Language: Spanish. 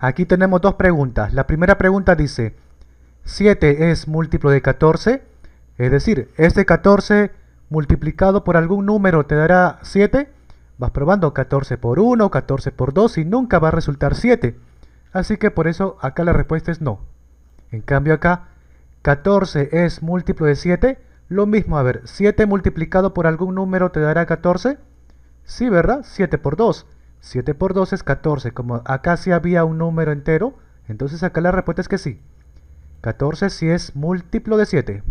Aquí tenemos dos preguntas. La primera pregunta dice, 7 es múltiplo de 14, es decir, este 14 multiplicado por algún número te dará 7. Vas probando 14 por 1, 14 por 2 y nunca va a resultar 7. Así que por eso acá la respuesta es no. En cambio acá, 14 es múltiplo de 7. Lo mismo, a ver, 7 multiplicado por algún número te dará 14. Sí, ¿verdad? 7 por 2. 7 por 2 es 14. Como acá sí había un número entero, entonces acá la respuesta es que sí. 14 sí es múltiplo de 7.